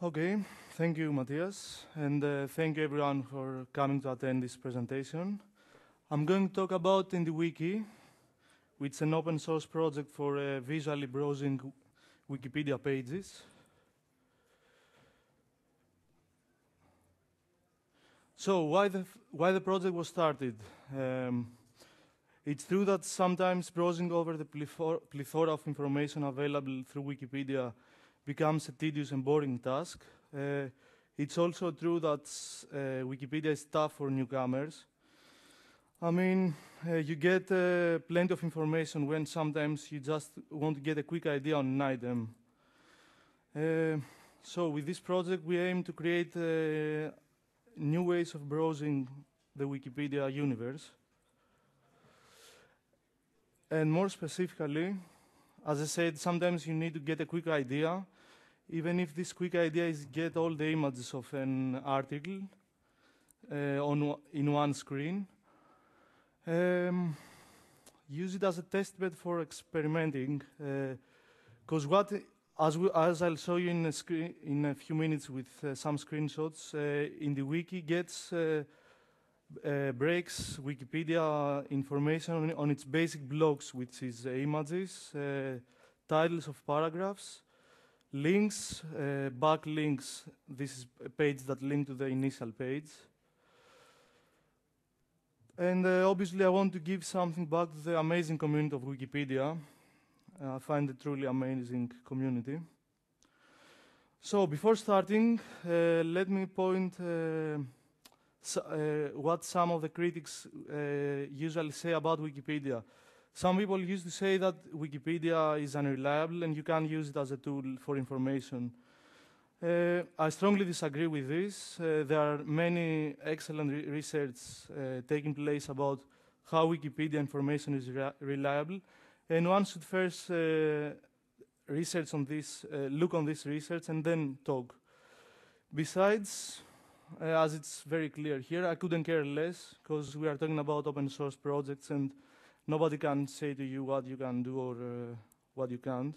Okay, thank you, Matthias, and uh, thank you everyone for coming to attend this presentation. I'm going to talk about IndieWiki, which is an open source project for uh, visually browsing Wikipedia pages. So why the, why the project was started? Um, it's true that sometimes browsing over the plethora of information available through Wikipedia becomes a tedious and boring task. Uh, it's also true that uh, Wikipedia is tough for newcomers. I mean, uh, you get uh, plenty of information when sometimes you just want to get a quick idea on an item. so with this project, we aim to create new ways of browsing the Wikipedia universe. And more specifically, as I said, sometimes you need to get a quick idea even if this quick idea is get all the images of an article uh, on in one screen, um, use it as a testbed for experimenting. Because uh, what, as, we, as I'll show you in a, screen, in a few minutes with uh, some screenshots, uh, in the wiki gets uh, uh, breaks Wikipedia information on, on, its basic blocks, which is images, titles of paragraphs, Links, uh, links. this is a page that links to the initial page. And uh, obviously I want to give something back to the amazing community of Wikipedia. Uh, I find it truly amazing community. So before starting, uh, let me point uh, so, uh, what some of the critics usually say about Wikipedia. Some people used to say that Wikipedia is unreliable and you can't use it as a tool for information. Uh, I strongly disagree with this. Uh, there are many excellent re research uh, taking place about how Wikipedia information is re reliable, and one should first uh, research on this, uh, look on this research, and then talk. Besides, uh, as it's very clear here, I couldn't care less because we are talking about open source projects and Nobody can say to you what you can do or uh, what you can't.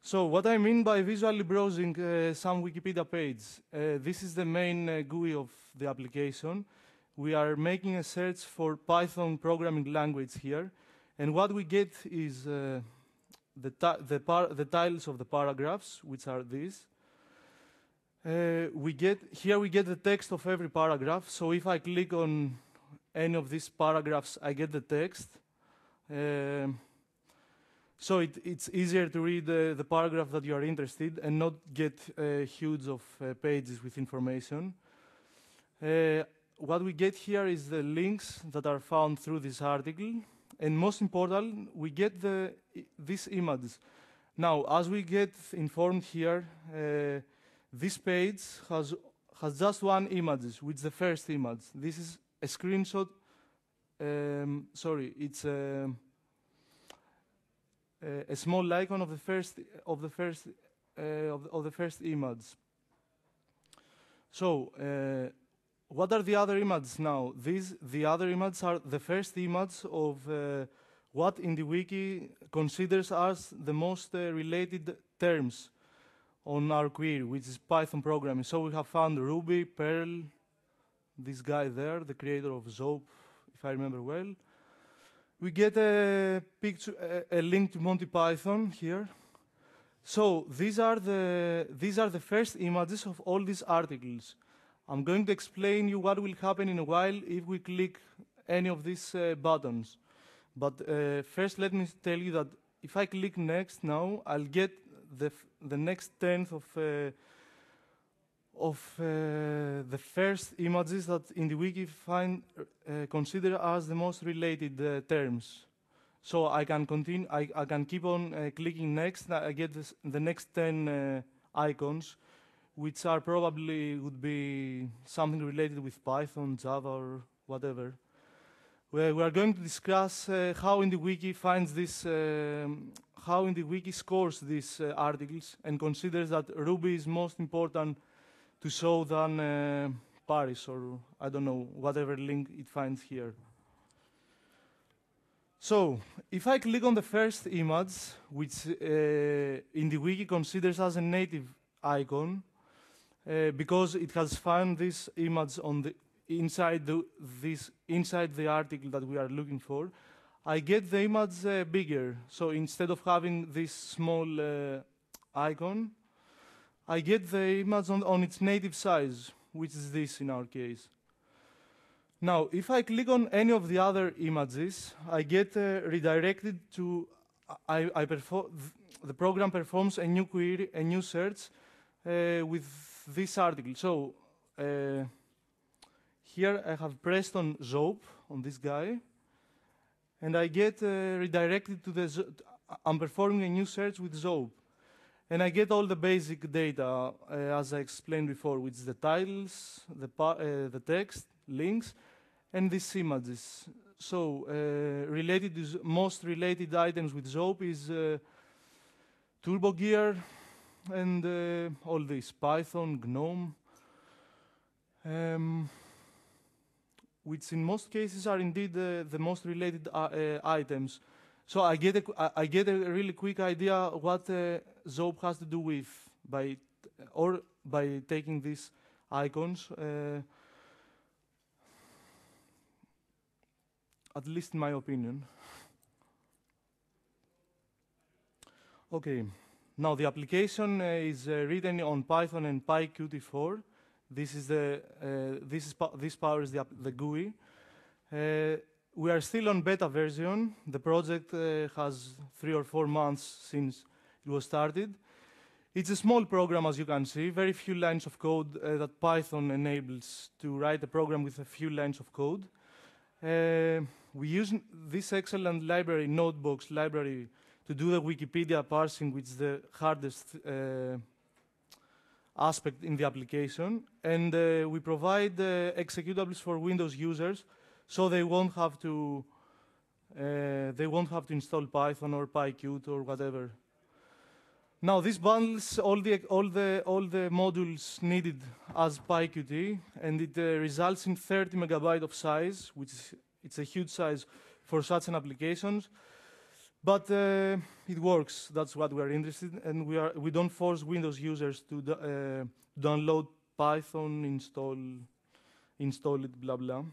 So what I mean by visually browsing uh, some Wikipedia page, uh, this is the main uh, GUI of the application. We are making a search for Python programming language here. And what we get is uh, the, the, the titles of the paragraphs, which are these. Uh, we get, here we get the text of every paragraph. So if I click on any of these paragraphs, I get the text. Um, so it, it's easier to read uh, the paragraph that you are interested and not get uh, huge of uh, pages with information. Uh, what we get here is the links that are found through this article. And most important, we get the, this image. Now, as we get informed here, uh, this page has, has just one image, which is the first image. This is a screenshot. Um, sorry, it's um, a, a, small icon of the first of the first uh, of, of, the first image. So, uh, what are the other images now? These the other images are the first images of uh, what in the wiki considers as the most uh, related terms on our query, which is Python programming. So we have found Ruby, Perl, this guy there, the creator of Zope, if I remember well. We get a picture, a, a link to Monty Python here. So these are the these are the first images of all these articles. I'm going to explain you what will happen in a while if we click any of these uh, buttons. But uh, first, let me tell you that if I click next now, I'll get the the next tenth of uh, of uh, the first images that in the wiki find uh, consider as the most related uh, terms. So I can continue. I, I can keep on uh, clicking next. I get this, the next ten uh, icons, which are probably would be something related with Python, Java, or whatever. we are going to discuss uh, how in the wiki finds this, um, how in the wiki scores these articles and considers that Ruby is most important to show than uh, Paris or I don't know, whatever link it finds here. So, if I click on the first image, which uh, in the wiki considers as a native icon, uh, because it has found this image on the inside the this inside the article that we are looking for, I get the image uh, bigger. So instead of having this small uh, icon, I get the image on, on its native size, which is this in our case. Now, if I click on any of the other images, I get uh, redirected to, I, I the program performs a new query, a new search uh, with this article. So uh, here I have pressed on Zope, on this guy, and I get uh, redirected to the, I'm performing a new search with Zope. And I get all the basic data, uh, as I explained before, which is the titles, the, uh, the text, links, and these images. So uh, related most related items with Zope is uh, Turbo Gear and all this, Python, GNOME, um, which in most cases are indeed the most related items. So I get a, I get a really quick idea what uh, Zope has to do with by or by taking these icons. Uh, at least in my opinion. Okay, now the application uh, is uh, written on Python and PyQt4. This is the uh, this is this powers the, the GUI. Uh, we are still on beta version. The project uh, has three or four months since it was started. It's a small program, as you can see, very few lines of code uh, that Python enables to write a program with a few lines of code. Uh, we use this excellent library, Notebooks library, to do the Wikipedia parsing, which is the hardest uh, aspect in the application. And uh, we provide uh, executables for Windows users so they won't have to uh, they won't have to install Python or PyQt or whatever. Now this bundles all the all the all the modules needed as PyQt, and it uh, results in 30 megabyte of size, which is, it's a huge size for such an application. But uh, it works. That's what we are interested, in, and we are we don't force Windows users to uh, download Python, install, install it, blah blah.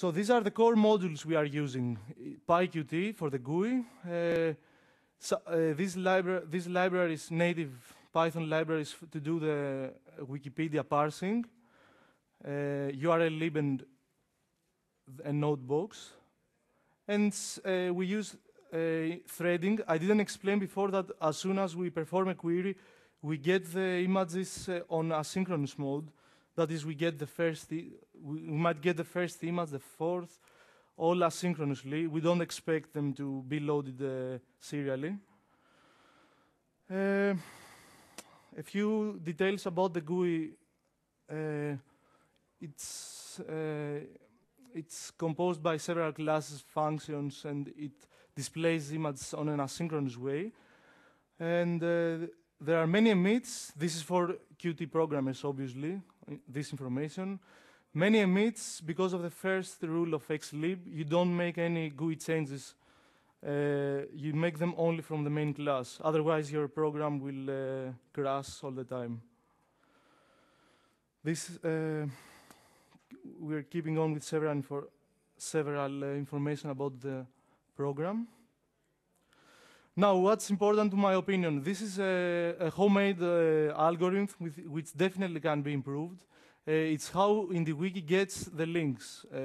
So these are the core modules we are using. PyQt for the GUI. Uh, so, uh, this, libra this library is native Python libraries to do the uh, Wikipedia parsing, uh, URL lib and, and notebooks. And uh, we use uh, threading. I didn't explain before that as soon as we perform a query, we get the images uh, on asynchronous mode. That is, we get the first we, we might get the first image, the fourth, all asynchronously. We don't expect them to be loaded uh, serially. Uh, a few details about the GUI. Uh, it's uh, it's composed by several classes, functions, and it displays images on an asynchronous way. And uh, there are many emits. This is for Qt programmers, obviously, uh, this information. Many emits because of the first rule of xlib. You don't make any GUI changes. Uh, you make them only from the main class. Otherwise, your program will uh, crash all the time. This uh, we're keeping on with several, infor several uh, information about the program. Now, what's important to my opinion? This is a, a homemade uh, algorithm with, which definitely can be improved. Uh, it's how in the wiki gets the links, uh,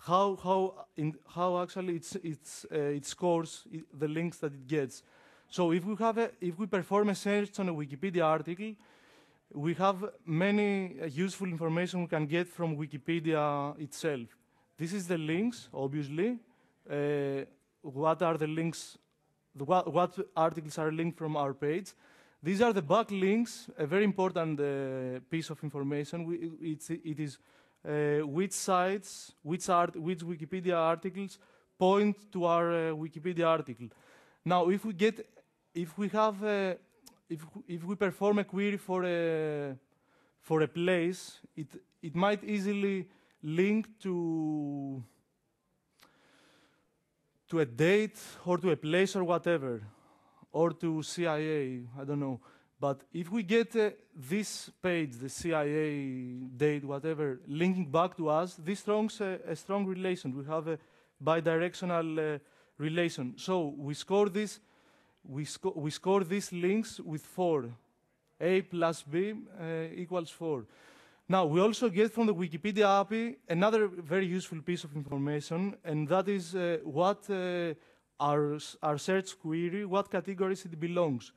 how how in, how actually it's it's uh, it scores it, the links that it gets. So if we have a, if we perform a search on a Wikipedia article, we have many useful information we can get from Wikipedia itself. This is the links, obviously. Uh, what are the links, what, what, articles are linked from our page. These are the back links, a very important uh, piece of information. We, it's, it is uh, which sites, which, art, which Wikipedia articles point to our uh, Wikipedia article. Now, if we get, if we have, uh, if if we perform a query for a for a place, it it might easily link to to a date or to a place or whatever or to CIA, I don't know. But if we get uh, this page, the CIA date, whatever, linking back to us, this strong's uh, a strong relation. We have a bidirectional uh, relation. So we score this, we, sco we score these links with four. A plus B uh, equals four. Now, we also get from the Wikipedia API another very useful piece of information, and that is uh, what uh, our, our search query what categories it belongs.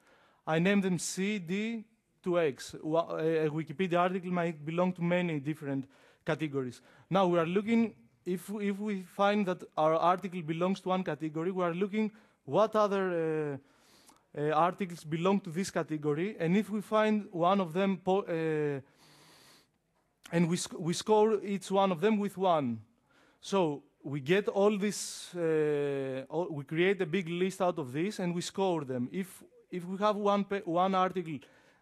I named them C, D to X. A Wikipedia article might belong to many different categories. Now we are looking, if, if we find that our article belongs to one category, we are looking what other uh, uh, articles belong to this category, and if we find one of them, uh, and we, sc we score each one of them with one. So we get all this, uh, all, we create a big list out of this and we score them. If, if we have one, one article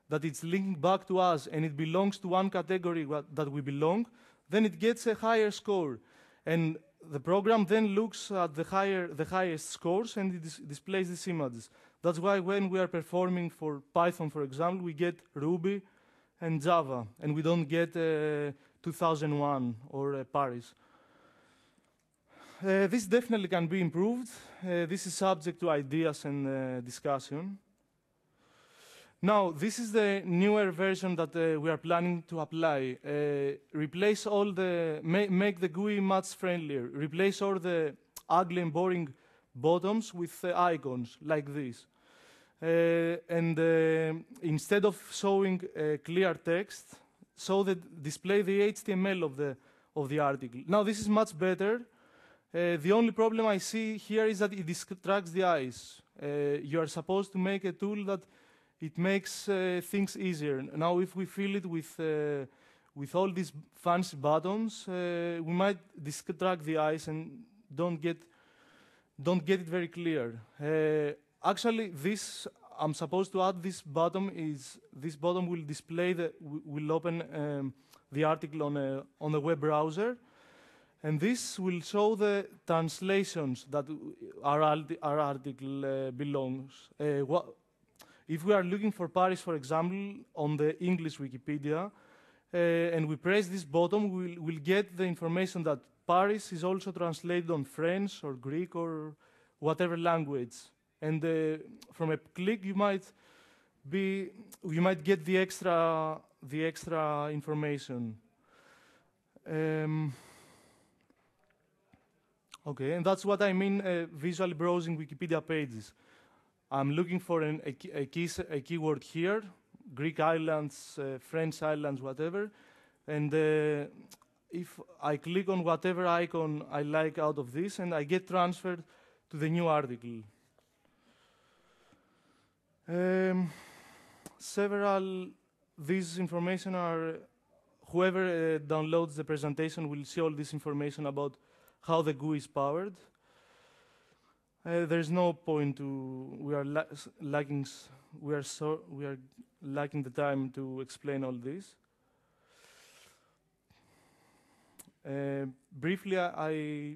that it's linked back to us and it belongs to one category that we belong, then it gets a higher score. And the program then looks at the, higher, the highest scores and it dis displays these images. That's why when we are performing for Python, for example, we get Ruby and Java, and we don't get uh, 2001 or uh, Paris uh, this definitely can be improved. Uh, this is subject to ideas and uh, discussion. Now, this is the newer version that uh, we are planning to apply. Uh, replace all the, ma make the GUI much friendlier. Replace all the ugly and boring bottoms with uh, icons like this. and instead of showing clear text, so that display the HTML of the, of the article. Now, this is much better uh, the only problem I see here is that it distracts the eyes. Uh, you are supposed to make a tool that it makes uh, things easier. Now, if we fill it with uh, with all these fancy buttons, uh, we might distract the eyes and don't get don't get it very clear. Uh, actually, this I'm supposed to add this button is this button will display the will open um, the article on a on the web browser. And this will show the translations that our, our article uh, belongs. Uh, if we are looking for Paris, for example, on the English Wikipedia, uh, and we press this button, we'll, we'll, get the information that Paris is also translated on French or Greek or whatever language. And uh, from a click, you might be, you might get the extra, the extra information. Um, Okay, and that's what I mean uh, visually browsing Wikipedia pages. I'm looking for an, a, a, key, a, keyword here, Greek islands, uh, French islands, whatever, and uh, if I click on whatever icon I like out of this, and I get transferred to the new article. Um, several, this information are, whoever uh, downloads the presentation will see all this information about how the GUI is powered. Uh, there's no point to we are la lacking we are so we are lacking the time to explain all this. Uh, briefly, I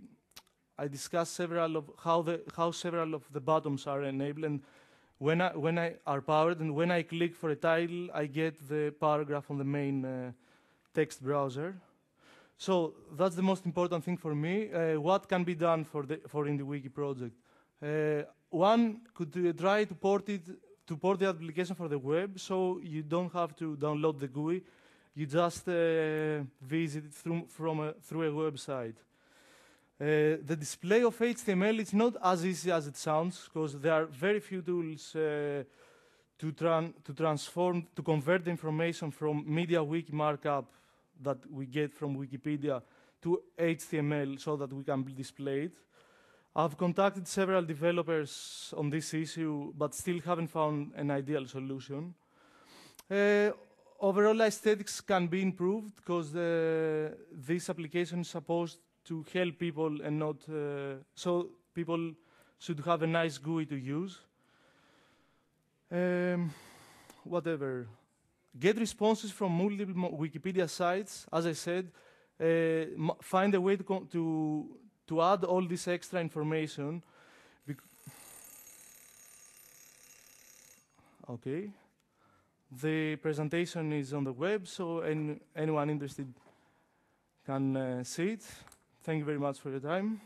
I discuss several of how the how several of the buttons are enabled and when I when I are powered and when I click for a title, I get the paragraph on the main uh, text browser. So that's the most important thing for me. Uh, what can be done for the for project? Uh, one could uh, try to port it to port the application for the web, so you don't have to download the GUI. You just uh, visit it through from a, through a website. Uh, the display of HTML is not as easy as it sounds because there are very few tools uh, to, tran to transform to convert the information from MediaWiki markup that we get from Wikipedia to HTML so that we can display it. I've contacted several developers on this issue, but still haven't found an ideal solution. Uh, overall aesthetics can be improved because uh, this application is supposed to help people and not, uh, so people should have a nice GUI to use. Um, whatever get responses from multiple Wikipedia sites, as I said, uh, find a way to, to, to add all this extra information. okay. The presentation is on the web, so any, anyone interested can uh, see it. Thank you very much for your time.